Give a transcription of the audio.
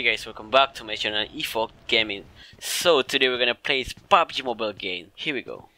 Hey guys, welcome back to my channel eFog Gaming. So today we're gonna play this PUBG Mobile game. Here we go.